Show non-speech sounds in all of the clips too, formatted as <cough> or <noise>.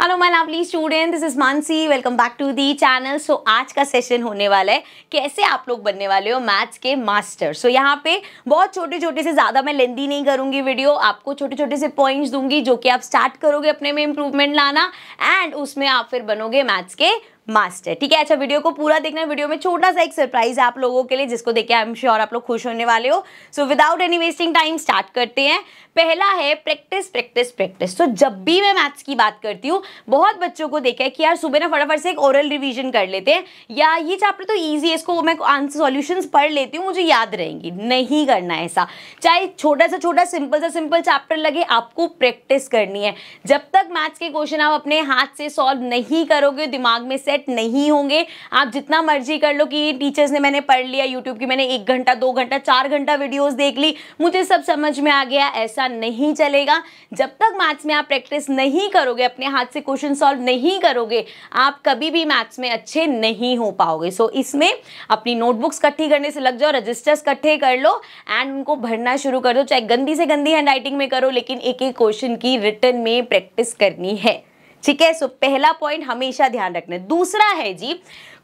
hello my lovely student this is Mansi welcome back to the channel so आज का session होने वाला है कैसे आप लोग बनने वाले हो मैथ्स के मास्टर सो so, यहाँ पे बहुत छोटे छोटे से ज़्यादा मैं लेंदी नहीं करूँगी वीडियो आपको छोटे छोटे से पॉइंट्स दूंगी जो कि आप स्टार्ट करोगे अपने में इम्प्रूवमेंट लाना एंड उसमें आप फिर बनोगे मैथ्स के मास्टर ठीक है अच्छा वीडियो को पूरा देखना वीडियो में छोटा सा एक सरप्राइज आप लोगों के लिए जिसको देखे आई एम श्योर आप लोग खुश होने वाले हो so without any wasting time start करते हैं पहला है प्रैक्टिस प्रैक्टिस प्रैक्टिस तो जब भी मैं मैथ्स की बात करती हूँ बहुत बच्चों को देखा है कि यार सुबह ना फटाफट से एक ओरल रिवीजन कर लेते हैं या ये चैप्टर तो ईजी है इसको मैं आंसर सॉल्यूशंस पढ़ लेती हूँ मुझे याद रहेंगी नहीं करना ऐसा चाहे छोटा सा छोटा सिंपल सा सिंपल चैप्टर लगे आपको प्रैक्टिस करनी है जब तक मैथ्स के क्वेश्चन आप अपने हाथ से सॉल्व नहीं करोगे दिमाग में से सेट नहीं होंगे आप जितना मर्जी कर लो कि टीचर्स ने मैंने पढ़ लिया यूट्यूब की मैंने एक घंटा दो घंटा चार घंटा वीडियोस देख ली मुझे सब समझ में आ गया ऐसा नहीं चलेगा जब तक मैथ्स में आप प्रैक्टिस नहीं करोगे अपने हाथ से क्वेश्चन सॉल्व नहीं करोगे आप कभी भी मैथ्स में अच्छे नहीं हो पाओगे सो इसमें अपनी नोटबुक्स इकट्ठी करने से लग जाओ रजिस्टर्स इकट्ठे कर लो एंड उनको भरना शुरू कर दो चाहे गंदी से गंदी हैंड राइटिंग में करो लेकिन एक एक क्वेश्चन की रिटर्न में प्रैक्टिस करनी है ठीक है सो पहला पॉइंट हमेशा ध्यान रखना है दूसरा है जी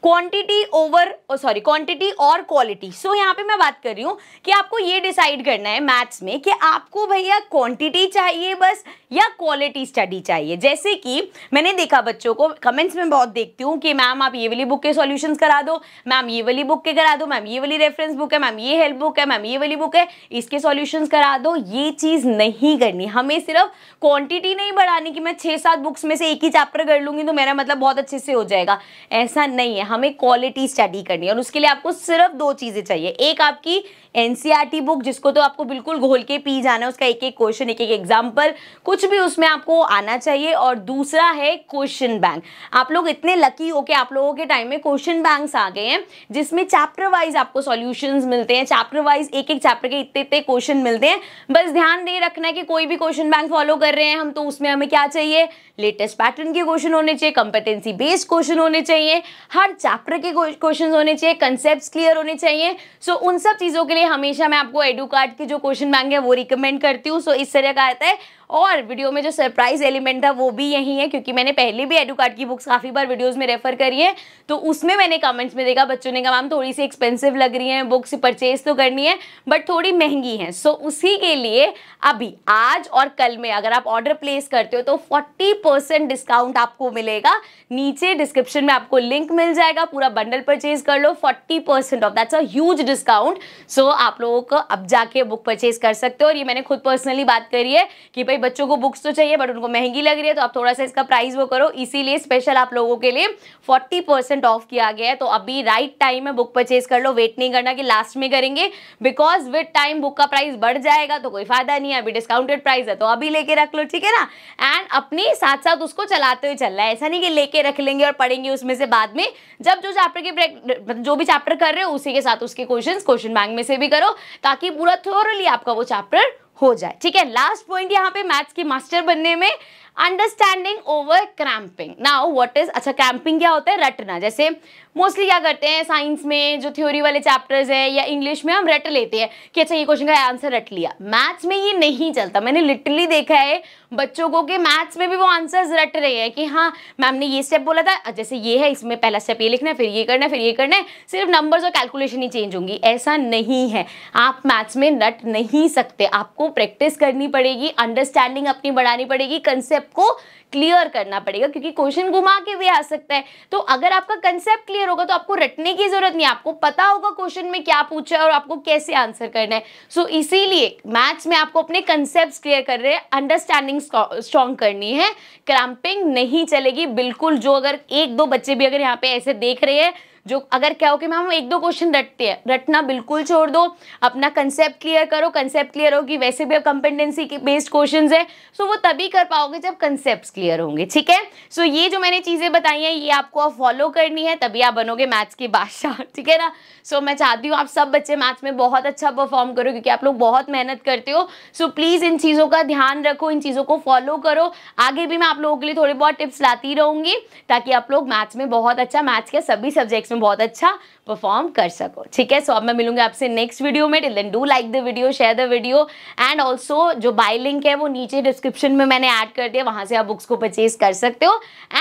क्वांटिटी ओवर सॉरी क्वांटिटी और क्वालिटी सो यहाँ पे मैं बात कर रही हूँ कि आपको ये डिसाइड करना है मैथ्स में कि आपको भैया क्वांटिटी चाहिए बस या क्वालिटी स्टडी चाहिए जैसे कि मैंने देखा बच्चों को कमेंट्स में बहुत देखती हूँ कि मैम आप ये वाली बुक के सॉल्यूशंस करा दो मैम ये वाली बुक के करा दो मैम ये वाली रेफरेंस बुक है मैम ये हेल्प बुक है मैम ये वाली बुक है इसके सोल्यूशन करा दो ये चीज़ नहीं करनी हमें सिर्फ क्वान्टिटी नहीं बढ़ानी कि मैं छः सात बुक्स में से एक ही चैप्टर कर लूंगी तो मेरा मतलब बहुत अच्छे से हो जाएगा ऐसा नहीं है हमें क्वालिटी स्टडी करनी है और उसके लिए आपको सिर्फ दो चीज़ें चाहिए एक आपकी एनसीईआरटी बुक e जिसको तो आपको बिल्कुल घोल के पी जाना है उसका एक एक क्वेश्चन एक एक एग्जाम्पल कुछ भी उसमें आपको आना चाहिए और दूसरा है क्वेश्चन बैंक आप लोग इतने लकी हो कि आप लोगों के टाइम में क्वेश्चन बैंक आ गए हैं जिसमें चैप्टर वाइज आपको सोल्यूशन मिलते हैं चैप्टर वाइज एक एक चैप्टर के इतने इतने क्वेश्चन मिलते हैं बस ध्यान नहीं रखना है कि कोई भी क्वेश्चन बैंक फॉलो कर रहे हैं हम तो उसमें हमें क्या चाहिए लेटेस्ट पैटर्न के क्वेश्चन होने चाहिए कंपेटेंसी बेस्ड क्वेश्चन होने चाहिए हर चैप्टर के क्वेश्चन होने चाहिए कंसेप्ट क्लियर होने चाहिए सो so, उन सब चीज़ों के लिए हमेशा मैं आपको एडू कार्ड के जो क्वेश्चन मांगे वो रिकमेंड करती हूँ सो so, इस तरह का आता है और वीडियो में जो सरप्राइज एलिमेंट था वो भी यही है क्योंकि मैंने पहले भी एडुकार्ड की बुक्स काफ़ी बार वीडियोज़ में रेफर करी है तो उसमें मैंने कमेंट्स में देखा बच्चों ने कहा मैम थोड़ी सी एक्सपेंसिव लग रही है बुक्स परचेज तो करनी है बट थोड़ी महंगी है सो उसी के लिए अभी आज और कल में अगर आप ऑर्डर प्लेस करते हो तो फोर्टी परसेंट डिस्काउंट आपको मिलेगा नीचे डिस्क्रिप्शन में आपको लिंक मिल जाएगा पूरा बंडल परचेज कर लो forty percent off that's huge discount so आप लोगों को अब जाके बुक परचेज कर सकते हो और ये मैंने खुद पर्सनली बात करी है कि भाई बच्चों को बुक्स तो चाहिए बट उनको महंगी लग रही है तो आप थोड़ा सा इसका प्राइस वो करो इसीलिए स्पेशल आप लोगों के लिए फोर्टी परसेंट ऑफ किया गया है तो अभी राइट टाइम है बुक परचेज कर लो वेट नहीं करना कि लास्ट में करेंगे बिकॉज विद टाइम बुक का प्राइस बढ़ जाएगा तो कोई फायदा नहीं है अभी डिस्काउंटेड प्राइस है तो अभी लेके रख लो ठीक है ना एंड अपनी साथ साथ उसको चलाते हुए चल रहा है ऐसा नहीं कि लेके रख लेंगे और पढ़ेंगे उसमें से बाद में जब जो चैप्टर के जो भी चैप्टर कर रहे हो उसी के साथ उसके क्वेश्चन क्वेश्चन बैंक में से भी करो ताकि पूरा थोरली आपका वो चैप्टर हो जाए ठीक है लास्ट पॉइंट यहाँ पे मैथ्स के मास्टर बनने में understanding over cramping now what is अच्छा क्रैम्पिंग क्या होता है रटना जैसे मोस्टली क्या करते हैं साइंस में जो थ्योरी वाले चैप्टर्स हैं या इंग्लिश में हम रट लेते हैं कि अच्छा ये क्वेश्चन का आंसर रट लिया मैथ्स में ये नहीं चलता मैंने लिटरली देखा है बच्चों को कि मैथ्स में भी वो आंसर्स रट रहे हैं कि हाँ मैम ने ये स्टेप बोला था जैसे ये है इसमें पहला स्टेप ये लिखना है फिर ये करना है फिर ये करना है सिर्फ नंबर्स और कैलकुलेशन ही चेंज होंगी ऐसा नहीं है आप मैथ्स में रट नहीं सकते आपको प्रैक्टिस करनी पड़ेगी अंडरस्टैंडिंग अपनी बढ़ानी पड़ेगी कंसेप्ट को क्लियर करना पड़ेगा क्योंकि क्वेश्चन घुमा के भी आ सकता है तो अगर आपका कंसेप्ट क्लियर होगा तो आपको रटने की जरूरत नहीं आपको पता होगा क्वेश्चन में क्या पूछा है और आपको कैसे आंसर करना है सो so, इसीलिए मैथ्स में आपको अपने कंसेप्ट क्लियर कर रहे हैं अंडरस्टैंडिंग स्ट्रॉन्ग करनी है क्रैम्पिंग नहीं चलेगी बिल्कुल जो अगर एक दो बच्चे भी अगर यहाँ पे ऐसे देख रहे हैं जो अगर क्या हो कि मैम एक दो क्वेश्चन रटते हैं रटना बिल्कुल छोड़ दो अपना कंसेप्ट क्लियर करो कंसेप्ट क्लियर होगी वैसे भी अब कंपेंडेंसी के बेस्ड क्वेश्चन है सो वो तभी कर पाओगे जब कंसेप्ट क्लियर होंगे ठीक है सो ये जो मैंने चीज़ें बताई हैं ये आपको फॉलो करनी है तभी आप बनोगे मैथ्स की बादशाह <laughs> ठीक है ना सो मैं चाहती हूँ आप सब बच्चे मैथ्स में बहुत अच्छा परफॉर्म करो क्योंकि आप लोग बहुत मेहनत करते हो सो प्लीज़ इन चीज़ों का ध्यान रखो इन चीज़ों को फॉलो करो आगे भी मैं आप लोगों के लिए थोड़ी बहुत टिप्स लाती रहूँगी ताकि आप लोग मैथ्स में बहुत अच्छा मैथ्स के सभी सब्जेक्ट्स इसमें बहुत अच्छा परफॉर्म कर सको ठीक है सो so, अब मैं मिलूंगा आपसे नेक्स्ट वीडियो में till then do like the video share the video and also जो बाय लिंक है वो नीचे डिस्क्रिप्शन में मैंने ऐड कर दिया वहाँ से आप बुक्स को परचेज कर सकते हो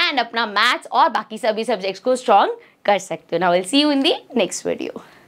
एंड अपना मैथ्स और बाकी सभी सब्जेक्ट्स को स्ट्रॉन्ग कर सकते हो ना will see you in the next video